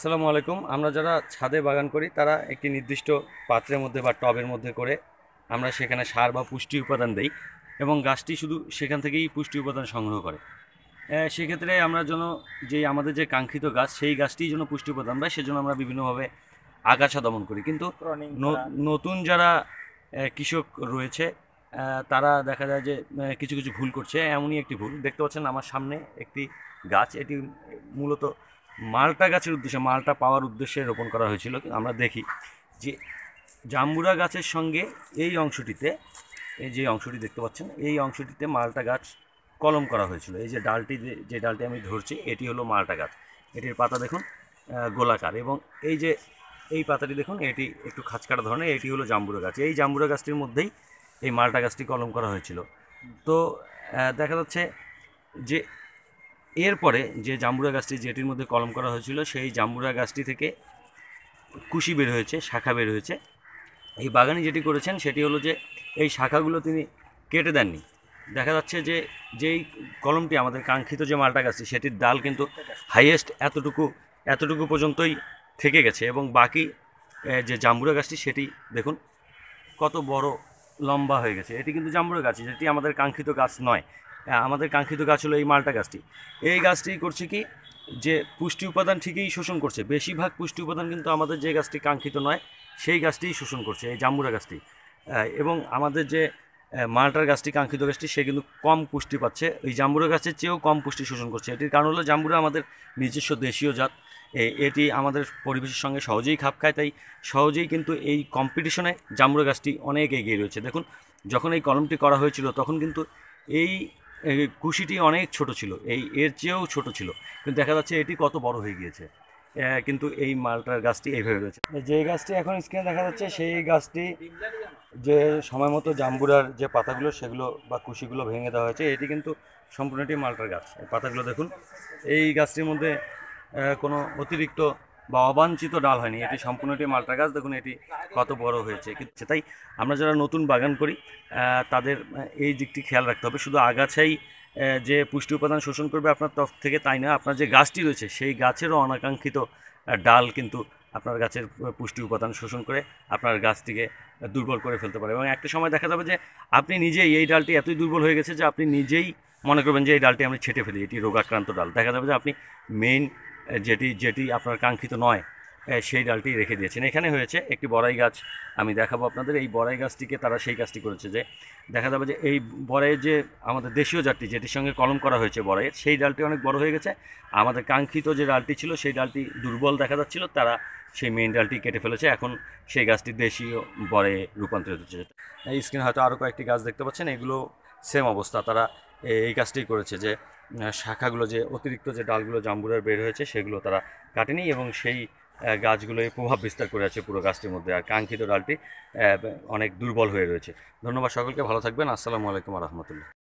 আসসালামু আলাইকুম আমরা যারা ছাদে বাগান করি তারা একটি নির্দিষ্ট পাত্রের মধ্যে বা টবের মধ্যে করে আমরা সেখানে সার বা পুষ্টি উপাদান দেই এবং গাছটি শুধু সেখান থেকেই পুষ্টি উপাদান সংগ্রহ করে সেক্ষেত্রে আমরা যেন যে আমাদের যে কাঙ্ক্ষিত গাছ সেই গাছটি যেন পুষ্টি উপাদান পায় সেজন্য আমরা বিভিন্নভাবে আগাছা দমন করি কিন্তু নতুন যারা কৃষক রয়েছে তারা দেখা যায় যে কিছু কিছু ভুল করছে এমনই একটি ভুল দেখতে পাচ্ছেন আমার সামনে একটি গাছ এটি মূলত মালটা গাছের উদ্দেশ্যে মালটা পাওয়ার উদ্দেশ্যে রোপণ করা হয়েছিল কিন্তু আমরা দেখি যে জাম্বুরা গাছের সঙ্গে এই অংশটিতে এই যে অংশটি দেখতে পাচ্ছেন এই অংশটিতে মালটা গাছ কলম করা হয়েছিল এই যে ডালটি যে ডালটি আমি ধরছি এটি হলো মালটা গাছ এটির পাতা দেখুন গোলাকার এবং এই যে এই পাতাটি দেখুন এটি একটু খাঁচকাটা ধরনের এটি হলো জাম্বুরা গাছ এই জাম্বুরা গাছটির মধ্যেই এই মালটা গাছটি কলম করা হয়েছিল তো দেখা যাচ্ছে যে এরপরে যে জাম্বুরা গাছটি যেটির মধ্যে কলম করা হয়েছিল সেই জাম্বুরা গাছটি থেকে কুশি বের হয়েছে শাখা বের হয়েছে এই বাগানে যেটি করেছেন সেটি হলো যে এই শাখাগুলো তিনি কেটে দেননি দেখা যাচ্ছে যে যেই কলমটি আমাদের কাঙ্ক্ষিত যে মালটা গাছটি সেটির ডাল কিন্তু হাইয়েস্ট এতটুকু এতটুকু পর্যন্তই থেকে গেছে এবং বাকি যে জাম্বুরা গাছটি সেটি দেখুন কত বড় লম্বা হয়ে গেছে এটি কিন্তু জাম্বুরা গাছ যেটি আমাদের কাঙ্ক্ষিত গাছ নয় আমাদের কাঙ্ক্ষিত গাছ হলো এই মালটা গাছটি এই গাছটি করছে কি যে পুষ্টি উপাদান ঠিকই শোষণ করছে বেশিরভাগ পুষ্টি উপাদান কিন্তু আমাদের যে গাছটি কাঙ্ক্ষিত নয় সেই গাছটিই শোষণ করছে এই জাম্বুরা গাছটি এবং আমাদের যে মালটার গাছটি কাঙ্ক্ষিত গাছটি সে কিন্তু কম পুষ্টি পাচ্ছে এই জাম্বুরা গাছের চেয়েও কম পুষ্টি শোষণ করছে এটির কারণ হলো জাম্বুরা আমাদের নিজস্ব দেশীয় জাত এটি আমাদের পরিবেশের সঙ্গে সহজেই খাপ খায় তাই সহজেই কিন্তু এই কম্পিটিশনে জাম্বুরা গাছটি অনেক এগিয়ে রয়েছে দেখুন যখন এই কলমটি করা হয়েছিল তখন কিন্তু এই কুশিটি অনেক ছোট ছিল এই এর চেয়েও ছোট ছিল কিন্তু দেখা যাচ্ছে এটি কত বড় হয়ে গিয়েছে কিন্তু এই মালটার গাছটি এইভাবে রয়েছে যে গাছটি এখন স্ক্রিনে দেখা যাচ্ছে সেই গাছটি যে সময় মতো জাম্বুরার যে পাতাগুলো সেগুলো বা কুশিগুলো ভেঙে দেওয়া হয়েছে এটি কিন্তু সম্পূর্ণটি মালটার গাছ পাতাগুলো দেখুন এই গাছটির মধ্যে কোনো অতিরিক্ত বা অবাঞ্ছিত ডাল হয়নি এটি সম্পূর্ণ এটি মালটা গাছ দেখুন এটি কত বড় হয়েছে কিন্তু তাই আমরা যারা নতুন বাগান করি তাদের এই দিকটি খেয়াল রাখতে হবে শুধু আগাছাই যে পুষ্টি উপাদান শোষণ করবে আপনার তরফ থেকে তাই না আপনার যে গাছটি রয়েছে সেই গাছেরও অনাকাঙ্ক্ষিত ডাল কিন্তু আপনার গাছের পুষ্টি উপাদান শোষণ করে আপনার গাছটিকে দুর্বল করে ফেলতে পারে এবং একটা সময় দেখা যাবে যে আপনি নিজেই এই ডালটি এতই দুর্বল হয়ে গেছে যে আপনি নিজেই মনে করবেন যে এই ডালটি আমি ছেটে ফেলি এটি রোগাক্রান্ত ডাল দেখা যাবে যে আপনি মেইন যেটি যেটি আপনার কাঙ্ক্ষিত নয় সেই ডালটি রেখে দিয়েছেন এখানে হয়েছে একটি বড়াই গাছ আমি দেখাবো আপনাদের এই বড়াই গাছটিকে তারা সেই কাজটি করেছে যে দেখা যাবে যে এই বড়াইয়ের যে আমাদের দেশীয় জাতটি যেটির সঙ্গে কলম করা হয়েছে বড়াইয়ের সেই ডালটি অনেক বড় হয়ে গেছে আমাদের কাঙ্ক্ষিত যে ডালটি ছিল সেই ডালটি দুর্বল দেখা যাচ্ছিল তারা সেই মেইন ডালটি কেটে ফেলেছে এখন সেই গাছটি দেশীয় বড়ে রূপান্তরিত হচ্ছে এই স্ক্রিনে হয়তো আরও কয়েকটি গাছ দেখতে পাচ্ছেন এগুলো সেম অবস্থা তারা এই কাজটি করেছে যে শাখাগুলো যে অতিরিক্ত যে ডালগুলো জাম্বুরার বের হয়েছে সেগুলো তারা কাটেনি এবং সেই গাছগুলোই প্রভাব বিস্তার করে আছে পুরো গাছটির মধ্যে আর কাঙ্ক্ষিত ডালটি অনেক দুর্বল হয়ে রয়েছে ধন্যবাদ সকলকে ভালো থাকবেন আসসালামু আলাইকুম রহমতুল্লাহ